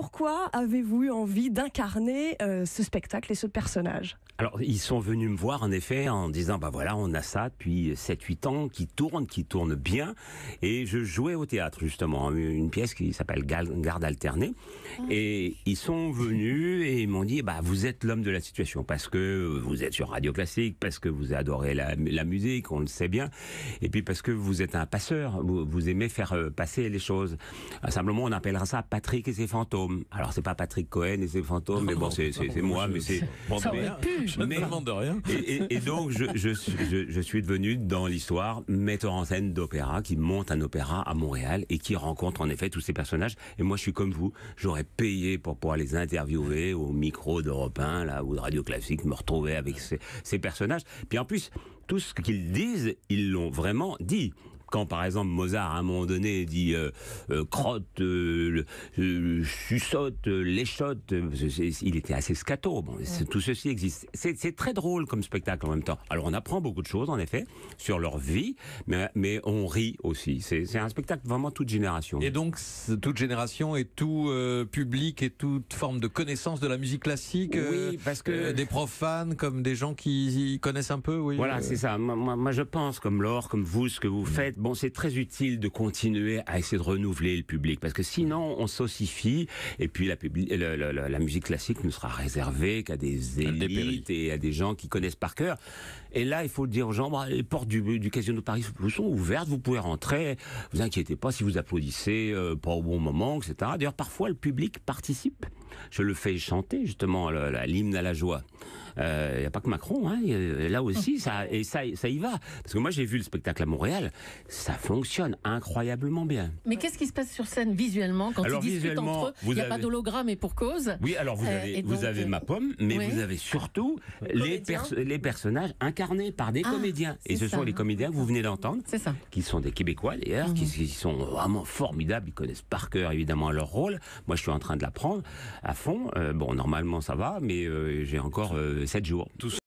pourquoi avez-vous eu envie d'incarner euh, ce spectacle et ce personnage alors, ils sont venus me voir en effet en disant bah voilà, on a ça depuis 7 8 ans qui tourne, qui tourne bien et je jouais au théâtre justement une pièce qui s'appelle Garde alternée ah. et ils sont venus et ils m'ont dit bah vous êtes l'homme de la situation parce que vous êtes sur Radio Classique, parce que vous adorez la, musique, on le sait bien et puis parce que vous êtes un passeur, vous, vous aimez faire euh, passer les choses. Simplement on appellera ça Patrick et ses fantômes alors c'est pas Patrick Cohen et ses fantômes, mais bon, c'est moi, mais c'est. Je ne rien. Et, donc je, suis devenu dans l'histoire metteur en scène d'opéra qui monte un opéra à Montréal et qui rencontre en effet tous ces personnages. Et moi je suis comme vous, j'aurais payé pour pouvoir les interviewer au micro d'Europe 1 là ou de Radio Classique, me retrouver avec ces, ces personnages. Puis en plus tout ce qu'ils disent, ils l'ont vraiment dit quand par exemple Mozart à un moment donné dit euh, euh, crotte, euh, euh léchotte, il était assez scato. Bon, Tout ceci existe. C'est très drôle comme spectacle en même temps. Alors on apprend beaucoup de choses en effet sur leur vie, mais, on rit aussi. C'est un spectacle vraiment toute génération. Et donc toute génération et tout public et toute forme de connaissance de la musique classique. parce que des profanes comme des gens qui y connaissent un peu. Oui. Voilà, c'est ça. Moi, moi, je pense comme Laure, comme vous, ce que vous mm. faites bon, c'est très utile de continuer à essayer de renouveler le public, parce que sinon, on s'ossifie et puis la, musique classique ne sera réservée qu'à des élites et à des gens qui connaissent par cœur. Et là, il faut dire aux gens, bah, les portes du, du Casino de Paris sont ouvertes, vous pouvez rentrer, vous inquiétez pas si vous applaudissez euh, pas au bon moment, etc. D'ailleurs, parfois, le public participe. Je le fais chanter, justement, l'hymne à la joie. Il euh, n'y a pas que Macron. Hein, là aussi, ça et ça, ça y va. Parce que moi, j'ai vu le spectacle à Montréal. Ça fonctionne incroyablement bien. Mais qu'est-ce qui se passe sur scène visuellement quand ils discutent entre eux Il n'y a pas d'hologramme et pour cause. Oui, alors vous euh, avez, euh, ma pomme, mais vous avez surtout les, les personnages incarnés par des ah, comédiens. Et ce sont les comédiens que vous venez d'entendre, qui sont des Québécois d'ailleurs, mhm. qui, sont vraiment formidables. Ils connaissent par cœur évidemment leur rôle. Moi, je suis en train de l'apprendre à fond. bon, normalement, ça va, mais j'ai encore 7 jours.